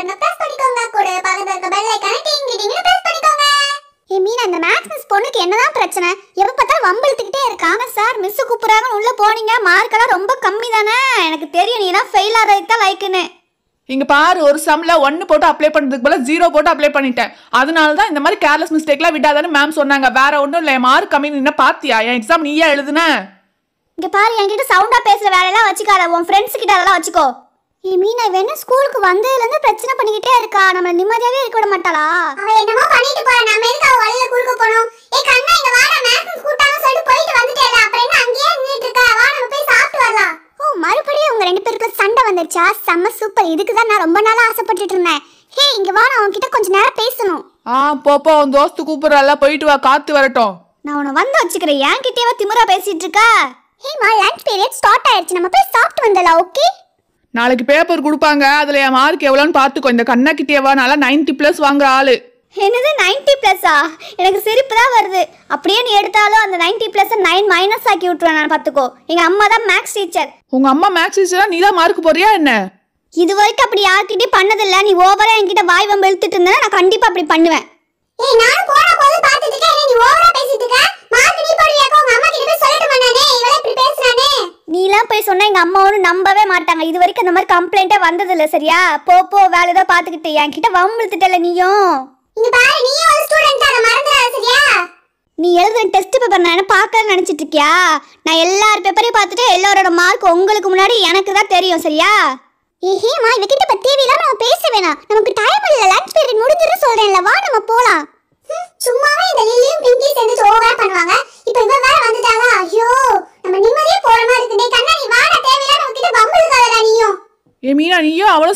வரணும் பிரஸ் கூட பக்கத்துல இருக்க பெல் ஐகானை டிங் மேக்ஸ் மிஸ் பொண்ணுக்கு என்னதான் பிரச்சனை எப்ப பார்த்தாலும் வம்பிழுத்துக்கிட்டே சார் மிஸ் கூப்பிடுறாங்க உள்ள போனீங்க மார்க் ரொம்ப கம்மி தானே எனக்கு தெரியும் நீ தான் ஃபெயில் தான் லைக்குன்னு இங்க பாரு ஒரு சம்ல ஒன்னு போட்டு அப்ளை பண்ணதுக்கு போல ஜீரோ போட்டு அப்ளை பண்ணிட்டேன் அதனால தான் இந்த கேர்லெஸ் மிஸ்டேக்லாம் விடாதான்னு மேம் சொன்னாங்க வேற ஒன்றும் இல்லை மார்க் கம்மி என்ன பாத்தியா எக்ஸாம் நீயே எழுதுன இங்க பாரு என்கிட்ட சவுண்டா பேசுற வேலையெல்லாம் வச்சுக்காத உன் ஃப்ரெண்ட்ஸ் கிட்ட வச்சுக்கோ ஏ மீனா வேணா ஸ்கூலுக்கு வந்ததுல இருந்து பிரச்சனை பண்ணிக்கிட்டே இருக்கா நம்ம நிம்மதியாவே இருக்க விட மாட்டாளா அவ என்னமோ பண்ணிட்டு போறா நம்ம எதுக்கு அவ வழியில குறுக்க போறோம் ஏ கண்ணா இங்க வாடா மேக்ஸ் கூட்டாங்க சொல்லிட்டு போயிட்டு வந்துட்டேல அப்புறம் என்ன அங்கேயே நின்னுட்டு இருக்க வா நம்ம போய் சாப்பிட்டு வரலாம் ஓ மறுபடியும் உங்க ரெண்டு பேருக்கு சண்டை வந்துச்சா செம்ம சூப்பர் இதுக்கு தான் நான் ரொம்ப நாளா ஆசைப்பட்டுட்டு இருந்தேன் ஹே இங்க வா நான் உன்கிட்ட கொஞ்ச நேரம் பேசணும் ஆ போப்பா உன் தோஸ்து கூப்பிடுறால போயிட்டு வா காத்து வரட்டும் நான் உன்னை வந்து வச்சுக்கிறேன் என்கிட்டயே திமுறா பேசிட்டு இருக்கா ஹேமா லஞ்ச் பீரியட் ஸ்டார்ட் ஆயிடுச்சு நம்ம போய் சாப்பிட்டு வந்தலாம் ஓகே நாளைக்கு பேப்பர் கொடுப்பாங்க அதில் என் மார்க் எவ்வளோன்னு பார்த்துக்கோ இந்த கண்ணா கிட்டேவா நல்லா நைன்டி ப்ளஸ் வாங்குற ஆள் என்னது நைன்டி ப்ளஸ்ஸா எனக்கு சிரிப்பு தான் வருது அப்படியே நீ எடுத்தாலும் அந்த நைன்டி பிளஸ் நைன் மைனஸ் ஆக்கி விட்டுருவேன் நான் பார்த்துக்கோ எங்கள் அம்மா தான் மேக்ஸ் டீச்சர் உங்கள் அம்மா மேக்ஸ் டீச்சரா நீ தான் மார்க் போறியா என்ன இது வரைக்கும் அப்படி யார்கிட்டயும் பண்ணதில்ல நீ ஓவரா என்கிட்ட வாய் வம்பு இழுத்துட்டு இருந்தா நான் கண்டிப்பா அப்படி பண்ணுவேன் ஏய் நான் போற போது நம்ம ஒன்று நம்பவே மாட்டாங்க இது வரைக்கும் அந்த மாதிரி கம்ப்ளைண்ட்டே வந்ததில்ல சரியா போ போ வேலை தான் பார்த்துக்கிட்டு கிட்ட வம்பிழுத்துட்டல நீயும் நீ எழுதுற டெஸ்ட் பேப்பர் நான் என்ன பார்க்கல நினச்சிட்டு இருக்கியா நான் எல்லார் பேப்பரையும் பார்த்துட்டு எல்லாரோட மார்க் உங்களுக்கு முன்னாடி எனக்கு தான் தெரியும் சரியா ஏஹேமா இவகிட்ட இப்போ தேவையில்லாம நம்ம பேச வேணாம் நமக்கு டைம் இல்லை லஞ்ச் பீரியட் முடிஞ்சிடும் சொல்றேன்ல வா நம்ம போகலாம் சும்மாவே இந்த லில்லியும் பிங்கி சேர்ந்து ஓவரா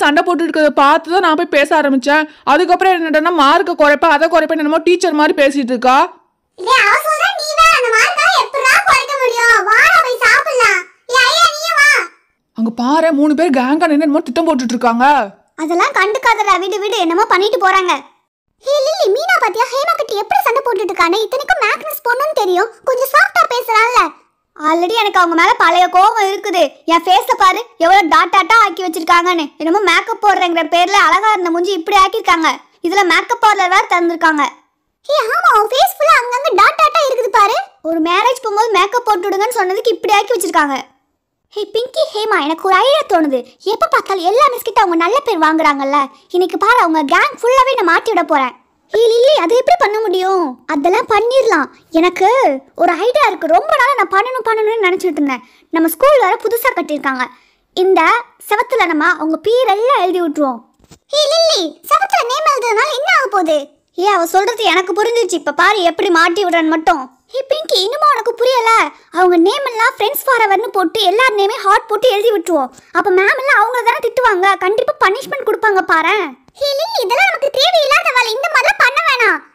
சண்டை போட்டு இருக்கிறத பார்த்து தான் நான் போய் பேச ஆரம்பித்தேன் அதுக்கப்புறம் என்னடனா மார்க்கை குறைப்பா அதை குறைப்பா என்னமோ டீச்சர் மாதிரி பேசிட்டு இருக்கா அங்க பாரு மூணு பேர் கேங்கா என்னமோ திட்டம் போட்டுட்டு இருக்காங்க அதெல்லாம் கண்டுக்காதடா விடு விடு என்னமோ பண்ணிட்டு போறாங்க ஹே லில்லி மீனா பாத்தியா ஹேமா கிட்ட எப்படி சண்டை போட்டுட்டு இருக்கானே இத்தனைக்கும் மேக்னஸ் பொண்ணுன்னு தெரியும் கொஞ்சம் சாஃப்டா பேசுறா ஆல்ரெடி எனக்கு அவங்க மேலே பழைய கோபம் இருக்குது என் ஃபேஸை பாரு எவ்வளோ டாட்டாட்டா ஆக்கி வச்சிருக்காங்கன்னு என்னமோ மேக்கப் போடுறேங்கிற பேரில் அழகாக இருந்த முடிஞ்சு இப்படி ஆக்கியிருக்காங்க இதில் மேக்கப் பார்லர் வேறு திறந்துருக்காங்க ஏ ஆமாம் அவன் ஃபேஸ் ஃபுல்லாக அங்கங்கே டாட்டாட்டா இருக்குது பாரு ஒரு மேரேஜ் போகும்போது மேக்கப் போட்டு விடுங்கன்னு சொன்னதுக்கு இப்படி ஆக்கி வச்சிருக்காங்க ஹே பிங்கி ஹேமா எனக்கு ஒரு ஐடியா தோணுது எப்போ பார்த்தாலும் எல்லா மிஸ்கிட்ட அவங்க நல்ல பேர் வாங்குறாங்கல்ல இன்னைக்கு பாரு அவங்க கேங் ஃபுல்லாகவே நான் மாட்டி விட போகிறேன் இல்லை இல்லை அதை எப்படி பண்ண முடியும் அதெல்லாம் பண்ணிடலாம் எனக்கு ஒரு ஐடியா இருக்குது ரொம்ப நாளாக நான் பண்ணணும் பண்ணணும்னு நினச்சிட்டு இருந்தேன் நம்ம ஸ்கூல் வேறு புதுசாக கட்டியிருக்காங்க இந்த செவத்தில் நம்ம அவங்க பேர் எல்லாம் எழுதி விட்ருவோம் ஏ லில்லி செவத்தில் நேம் எழுதுறதுனால என்ன ஆக போகுது ஏ அவ சொல்கிறது எனக்கு புரிஞ்சிச்சு இப்போ பாரு எப்படி மாட்டி விடுறான்னு மட்டும் ஏ பிங்கி இன்னுமா உனக்கு புரியல அவங்க நேம் எல்லாம் ஃப்ரெண்ட்ஸ் ஃபாரவர்னு போட்டு எல்லார் நேமே ஹார்ட் போட்டு எழுதி விட்டுருவோம் அப்போ மேம் எல்லாம் அவங்கள தானே திட்டுவாங்க கண்டிப்பாக பனிஷ்மெண்ட் கொடுப்பாங்க பாரு ஹே லில்லி இதெல்லாம் நமக்கு தேவையில்லாத வேலை இந்த மாதிரி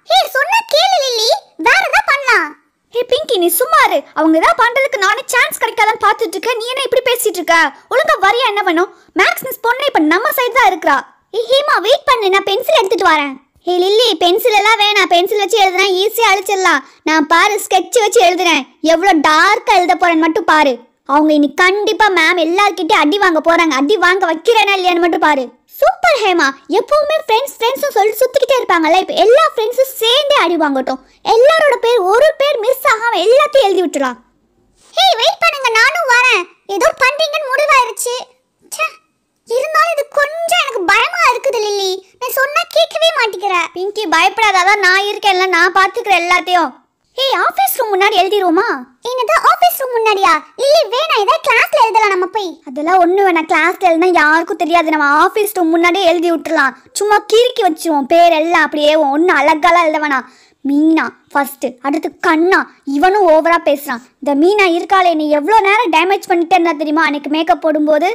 ஹே சொன்ன கேளு லில்லி வேற ஏதா பண்ணலாம் ஹே பிங்கி நீ சும்மா இரு அவங்க ஏதா பண்றதுக்கு நானே சான்ஸ் கிடைக்காதான்னு பார்த்துட்டு இருக்க நீ என்ன இப்படி பேசிட்டு இருக்க ஒழுங்கா வரியா என்ன பண்ணும் மேக்ஸ் மிஸ் பொண்ணு இப்ப நம்ம சைடு தான் இருக்கறா ஏய் ஹேமா வெயிட் பண்ணு நான் பென்சில் எடுத்துட்டு வரேன் ஹே லில்லி பென்சில் எல்லாம் வேணாம் பென்சில் வச்சு எழுதுனா ஈஸியாக அழிச்சிடலாம் நான் பாரு ஸ்கெட்ச் வச்சு எழுதுறேன் எவ்வளவு டார்க்காக எழுத போறேன்னு மட்டும் பாரு அவங்க இனி கண்டிப்பா மேம் எல்லார்கிட்டயும் அடி வாங்க போறாங்க அடி வாங்க வைக்கிறேனா இல்லையான்னு மட்டும் பாரு சூப்பர் ஹேமா எப்பவுமே ஃப்ரெண்ட்ஸ் ஃப்ரெண்ட்ஸ்னு சொல்லிட்டு சுற்றி அடிப்பாங்கல்ல இப்போ எல்லா ஃப்ரெண்ட்ஸும் சேர்ந்தே அடி வாங்கட்டும் எல்லாரோட பேர் ஒரு பேர் மிஸ் ஆகாம எல்லாத்தையும் எழுதி விட்டுலாம் ஹே வெயிட் பண்ணுங்க நானும் வரேன் ஏதோ பண்றீங்கன்னு முடிவாயிருச்சு இருந்தாலும் இது கொஞ்சம் எனக்கு பயமா இருக்குது லில்லி நான் சொன்னா கேட்கவே மாட்டேங்கிற பிங்கி பயப்படாதான் நான் இருக்கேன் நான் பாத்துக்கிறேன் எல்லாத்தையும் ஏய் ஆஃபீஸ் ரூம் முன்னாடி எழுதிருவோமா என்னதான் கிளாஸ்ரூம் முன்னாடியா இல்லை வேணா ஏதாவது கிளாஸ்ல எழுதலாம் நம்ம போய் அதெல்லாம் ஒண்ணு வேணாம் கிளாஸ்ல எழுதினா யாருக்கும் தெரியாது நம்ம ஆபீஸ் ரூம் முன்னாடியே எழுதி விட்டுலாம் சும்மா கிறுக்கி வச்சிருவோம் பேர் எல்லாம் அப்படியே ஒன்றும் அழகா எழுத வேணாம் மீனா ஃபஸ்ட்டு அடுத்து கண்ணா இவனும் ஓவராக பேசுகிறான் இந்த மீனா இருக்காளே நீ எவ்வளோ நேரம் டேமேஜ் பண்ணிட்டே இருந்தா தெரியுமா அன்னைக்கு மேக்கப் போடும்போது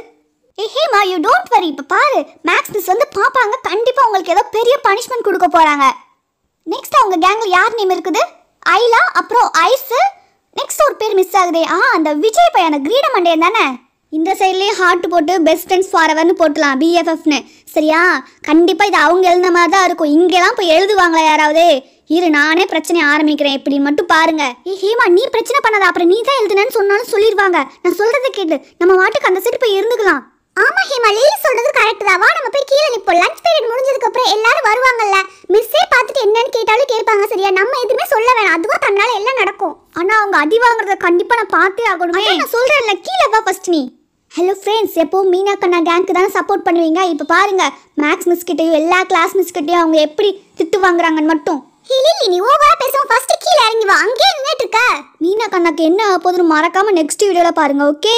ஏஹேமா யூ டோன்ட் வரி இப்போ பாரு மேக்ஸ் மிஸ் வந்து பார்ப்பாங்க கண்டிப்பாக உங்களுக்கு ஏதோ பெரிய பனிஷ்மெண்ட் கொடுக்க போகிறாங்க நெக்ஸ்ட் அவங்க கேங்கில் யார் நேம் இருக்குது ஐலா அப்புறம் ஐஸு நெக்ஸ்ட் ஒரு பேர் மிஸ் ஆகுதே ஆ அந்த விஜய் பையன் அந்த கிரீட மண்டையன் தானே இந்த சைட்லேயே ஹார்ட் போட்டு பெஸ்ட் ஃப்ரெண்ட்ஸ் ஃபாரவர்னு போட்டலாம் பிஎஃப்எஃப்னு சரியா கண்டிப்பாக இது அவங்க எழுந்த மாதிரி தான் இருக்கும் இங்கெல்லாம் போய் எழுதுவாங்களா யாராவது இரு நானே பிரச்சனை ஆரம்பிக்கிறேன் இப்படி மட்டும் பாருங்க ஏ ஹேமா நீ பிரச்சனை பண்ணாத அப்புறம் நீ தான் எழுதுனேன்னு சொன்னாலும் சொல்லிடுவாங்க நான் சொல்றதை கேட்டு நம்ம வாட்டுக்கு அந்த சைடு போய் இருந்துக்கலாம் ஆமா ஹேமா லீ சொல்றது கரெக்ட் தான் வா நம்ம போய் கீழே நிப்போம் லஞ்ச் பீரியட் முடிஞ்சதுக்கு அப்புறம் எல்லாரும் வருவாங்கல்ல அவங்க அடி வாங்குறத கண்டிப்பாக நான் பார்த்தே ஆகணுமே நான் சொல்கிறேன்ல கீழே வா ஃபர்ஸ்ட் நீ ஹலோ ஃப்ரெண்ட்ஸ் எப்போ மீனா கண்ணா கேங்க்கு தானே சப்போர்ட் பண்ணுவீங்க இப்போ பாருங்கள் மேக்ஸ் மிஸ் கிட்டயும் எல்லா கிளாஸ் மிஸ் கிட்டயும் அவங்க எப்படி திட்டு வாங்குறாங்கன்னு மட்டும் இல்லை நீ ஓவரா பேசுவோம் ஃபர்ஸ்ட் கீழே இறங்கி வா அங்கேயே நின்னுட்டு இருக்க மீனா கண்ணாக்கு என்ன போதுன்னு மறக்காம நெக்ஸ்ட் வீடியோல பாருங்கள் ஓகே